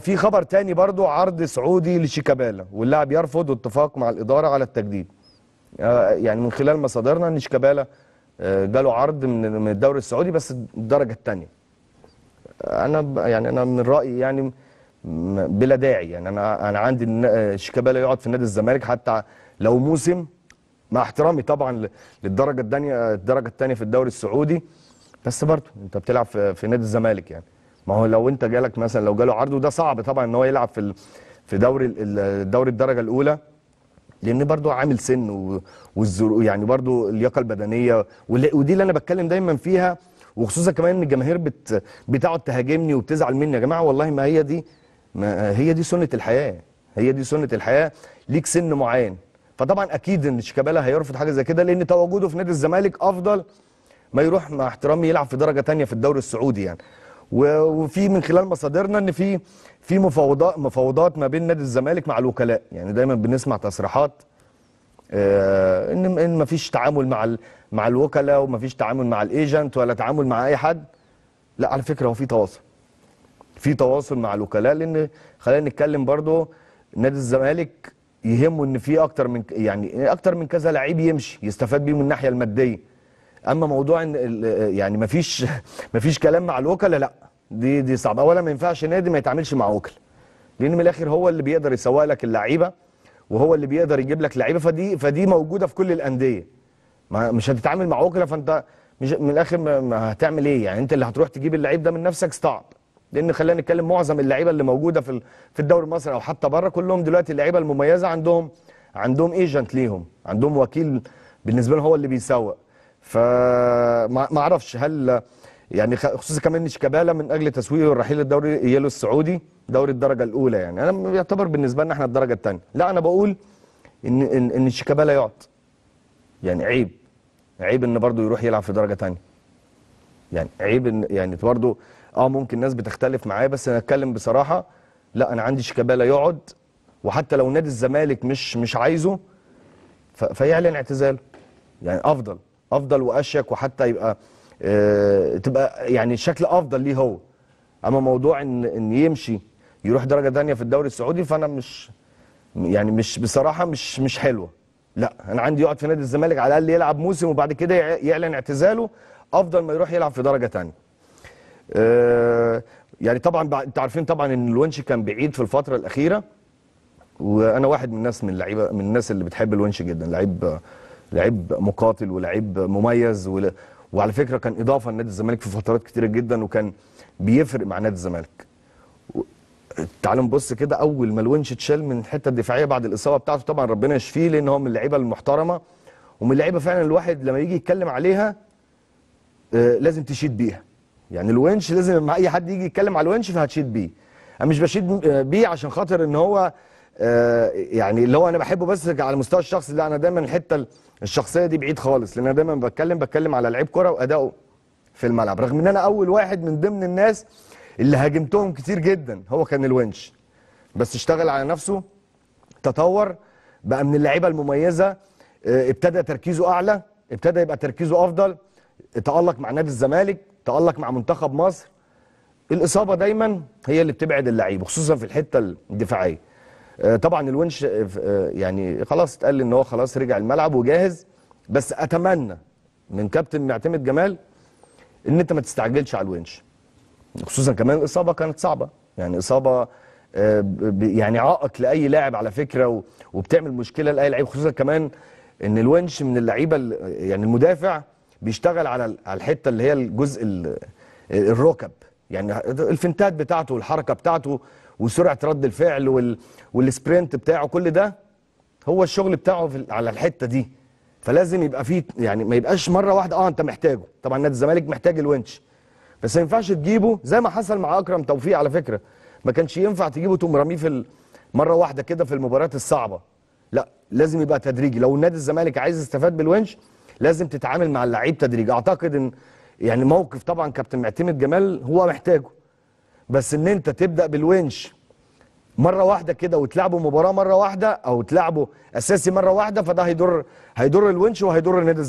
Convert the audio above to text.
في خبر تاني برضو عرض سعودي لشيكابالا واللاعب يرفض اتفاق مع الاداره على التجديد آه، يعني من خلال مصادرنا ان شيكابالا آه، جاله عرض من الدوري السعودي بس الدرجه الثانيه آه، انا يعني انا من رايي يعني بلا داعي يعني انا انا عندي شيكابالا يقعد في نادي الزمالك حتى لو موسم مع احترامي طبعا للدرجه الثانيه الدرجه الثانيه في الدوري السعودي بس برضه انت بتلعب في نادي الزمالك يعني ما هو لو انت جالك مثلا لو جاله عرض وده صعب طبعا ان هو يلعب في في دوري الدوري الدرجه الاولى لان برده عامل سن والظروف يعني برده اللياقه البدنيه ودي اللي انا بتكلم دايما فيها وخصوصا كمان ان الجماهير بت بتقعد تهاجمني وبتزعل مني يا جماعه والله ما هي دي ما هي دي سنه الحياه هي دي سنه الحياه ليك سن معين فطبعا اكيد ان شيكابالا هيرفض حاجه زي كده لان تواجده في نادي الزمالك افضل ما يروح مع احترامي يلعب في درجه ثانيه في الدوري السعودي يعني وفي من خلال مصادرنا ان في في مفاوضات مفاوضات ما بين نادي الزمالك مع الوكلاء يعني دايما بنسمع تصريحات آه، ان ان ما فيش تعامل مع مع الوكلاء وما فيش تعامل مع الايجنت ولا تعامل مع اي حد لا على فكره هو في تواصل في تواصل مع الوكلاء لان خلينا نتكلم برضو نادي الزمالك يهمه ان في اكتر من يعني اكتر من كذا لعيب يمشي يستفاد بيه من الناحيه الماديه اما موضوع ان يعني مفيش مفيش كلام مع الوكلاء لا دي دي صعبه اولا ما ينفعش نادي ما يتعاملش مع وكل لان من الاخر هو اللي بيقدر يسوق لك اللعيبه وهو اللي بيقدر يجيب لك لعيبه فدي فدي موجوده في كل الانديه ما مش هتتعامل مع وكلاء فانت مش من الاخر ما هتعمل ايه يعني انت اللي هتروح تجيب اللعيب ده من نفسك صعب لان خلينا نتكلم معظم اللعيبه اللي موجوده في في الدوري المصري او حتى بره كلهم دلوقتي اللعيبه المميزه عندهم عندهم ايجنت ليهم عندهم وكيل بالنسبه لهم هو اللي بيسوق فما اعرفش هل يعني خصوصا كمان شيكابالا من اجل تسويقه الرحيل للدوري يالو السعودي دوري الدرجه الاولى يعني انا يعتبر بالنسبه لنا احنا الدرجه الثانيه لا انا بقول ان ان, إن شيكابالا يقعد يعني عيب عيب ان برضه يروح يلعب في درجه ثانيه يعني عيب ان يعني برضه اه ممكن الناس بتختلف معايا بس انا اتكلم بصراحه لا انا عندي شيكابالا يقعد وحتى لو نادي الزمالك مش مش عايزه فيعلن اعتزاله يعني افضل افضل واشيك وحتى يبقى آه تبقى يعني شكل افضل ليه هو اما موضوع ان ان يمشي يروح درجه ثانيه في الدوري السعودي فانا مش يعني مش بصراحه مش مش حلوه لا انا عندي يقعد في نادي الزمالك على الاقل يلعب موسم وبعد كده يعلن اعتزاله افضل ما يروح يلعب في درجه ثانيه آه يعني طبعا انت انتوا عارفين طبعا ان الونش كان بعيد في الفتره الاخيره وانا واحد من الناس من اللعيبه من الناس اللي بتحب الونش جدا لعيب لعيب مقاتل ولعيب مميز ول... وعلى فكره كان اضافه لنادي الزمالك في فترات كتيره جدا وكان بيفرق مع نادي الزمالك تعالوا نبص كده اول ما الونش اتشال من الحته الدفاعيه بعد الاصابه بتاعته طبعا ربنا يشفيه لان هو من اللعيبه المحترمه ومن اللعيبه فعلا الواحد لما يجي يتكلم عليها آه، لازم تشيد بيها يعني الونش لازم مع اي حد يجي يتكلم على الونش فهتشيد بيه انا مش بشيد آه، بيه عشان خاطر ان هو آه، يعني اللي هو انا بحبه بس على المستوى الشخصي لا انا دايما الحته الشخصيه دي بعيد خالص لان انا دايما بتكلم بتكلم على لعيب كره وادائه في الملعب رغم ان انا اول واحد من ضمن الناس اللي هاجمتهم كتير جدا هو كان الونش بس اشتغل على نفسه تطور بقى من اللعيبه المميزه آه، ابتدى تركيزه اعلى ابتدى يبقى تركيزه افضل تالق مع نادي الزمالك تالق مع منتخب مصر الاصابه دايما هي اللي بتبعد اللعيب خصوصا في الحته الدفاعيه آه، طبعا الونش آه، آه، يعني خلاص اتقال ان هو خلاص رجع الملعب وجاهز بس اتمنى من كابتن معتمد جمال ان انت ما تستعجلش على الونش خصوصا كمان الاصابه كانت صعبه يعني اصابه يعني عائق لاي لاعب على فكره وبتعمل مشكله لاي لعيب خصوصا كمان ان الونش من اللعيبه يعني المدافع بيشتغل على على الحته اللي هي الجزء الركب يعني الفنتات بتاعته والحركه بتاعته وسرعه رد الفعل وال... والسبرنت بتاعه كل ده هو الشغل بتاعه في... على الحته دي فلازم يبقى فيه يعني ما يبقاش مره واحده اه انت محتاجه طبعا نادي الزمالك محتاج الونش بس ما ينفعش تجيبه زي ما حصل مع اكرم توفيق على فكره ما كانش ينفع تجيبه تقوم راميه في ال... مره واحده كده في المباريات الصعبه لا لازم يبقى تدريجي لو نادي الزمالك عايز يستفاد بالونش لازم تتعامل مع اللعيب تدريجي اعتقد ان يعني موقف طبعا كابتن معتمد جمال هو محتاجه بس ان انت تبدا بالونش مره واحده كده وتلعبه مباراه مره واحده او تلعبه اساسي مره واحده فده هيضر هيضر الونش وهيضر النادي